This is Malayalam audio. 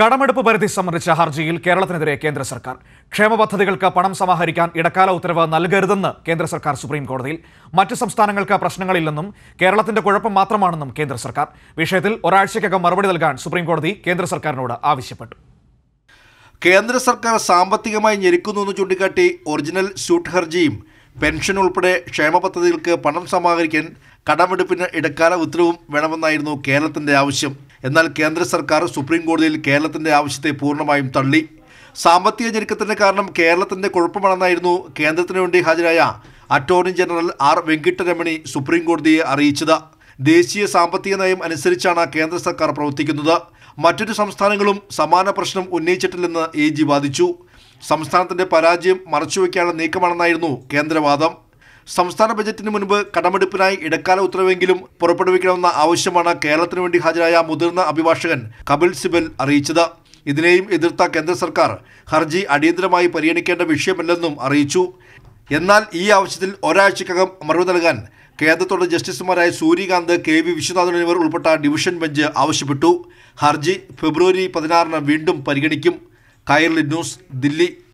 കടമെടുപ്പ് പരിധി സംബന്ധിച്ച ഹർജിയിൽ കേരളത്തിനെതിരെ കേന്ദ്ര സർക്കാർ ക്ഷേമ പദ്ധതികൾക്ക് പണം സമാഹരിക്കാൻ ഇടക്കാല ഉത്തരവ് നൽകരുതെന്ന് കേന്ദ്ര സർക്കാർ സുപ്രീം കോടതിയിൽ മറ്റ് സംസ്ഥാനങ്ങൾക്ക് പ്രശ്നങ്ങളില്ലെന്നും കേരളത്തിന്റെ കുഴപ്പം മാത്രമാണെന്നും കേന്ദ്ര സർക്കാർ വിഷയത്തിൽ ഒരാഴ്ചയ്ക്കകം മറുപടി നൽകാൻ സുപ്രീം കോടതി കേന്ദ്ര സർക്കാരിനോട് ആവശ്യപ്പെട്ടു കേന്ദ്ര സർക്കാർ സാമ്പത്തികമായി ഞെരുക്കുന്നുവെന്ന് ചൂണ്ടിക്കാട്ടി ഒറിജിനൽ സ്യൂട്ട് ഹർജിയും പെൻഷൻ ഉൾപ്പെടെ ക്ഷേമ പദ്ധതികൾക്ക് പണം സമാഹരിക്കാൻ കടമെടുപ്പിന് ഇടക്കാല ഉത്തരവും വേണമെന്നായിരുന്നു കേരളത്തിന്റെ ആവശ്യം എന്നാൽ കേന്ദ്ര സർക്കാർ സുപ്രീം കോടതിയിൽ കേരളത്തിൻ്റെ ആവശ്യത്തെ പൂർണ്ണമായും തള്ളി സാമ്പത്തിക ഞെരുക്കത്തിന് കാരണം കേരളത്തിൻ്റെ കുഴപ്പമാണെന്നായിരുന്നു കേന്ദ്രത്തിനു വേണ്ടി ഹാജരായ attorney general R Venkataramani supreme കോടതിയെ അറിയിച്ചത് ദേശീയ സാമ്പത്തിക നയം അനുസരിച്ചാണ് കേന്ദ്ര സർക്കാർ പ്രവർത്തിക്കുന്നത് മറ്റൊരു സംസ്ഥാനങ്ങളും സമാന പ്രശ്നം ഉന്നയിച്ചിട്ടില്ലെന്ന് എ ജി വാദിച്ചു സംസ്ഥാനത്തിൻ്റെ പരാജയം മറച്ചുവെക്കാനുള്ള നീക്കമാണെന്നായിരുന്നു കേന്ദ്രവാദം സംസ്ഥാന ബജറ്റിന് മുൻപ് കടമെടുപ്പിനായി ഇടക്കാല ഉത്തരവെങ്കിലും പുറപ്പെടുവിക്കണമെന്ന ആവശ്യമാണ് കേരളത്തിനു വേണ്ടി ഹാജരായ മുതിർന്ന അഭിഭാഷകൻ കപിൽ സിബൽ അറിയിച്ചത് ഇതിനെയും എതിർത്ത കേന്ദ്ര സർക്കാർ ഹർജി അടിയന്തരമായി പരിഗണിക്കേണ്ട വിഷയമല്ലെന്നും അറിയിച്ചു എന്നാൽ ഈ ആവശ്യത്തിൽ ഒരാഴ്ചക്കകം മറുപടി നൽകാൻ കേന്ദ്രത്തോട് ജസ്റ്റിസുമാരായ സൂര്യകാന്ത് കെ വി വിശ്വനാഥൻ എന്നിവർ ഉൾപ്പെട്ട ഡിവിഷൻ ബെഞ്ച് ആവശ്യപ്പെട്ടു ഹർജി ഫെബ്രുവരി പതിനാറിന് വീണ്ടും പരിഗണിക്കും കൈർലി ന്യൂസ് ദില്ലി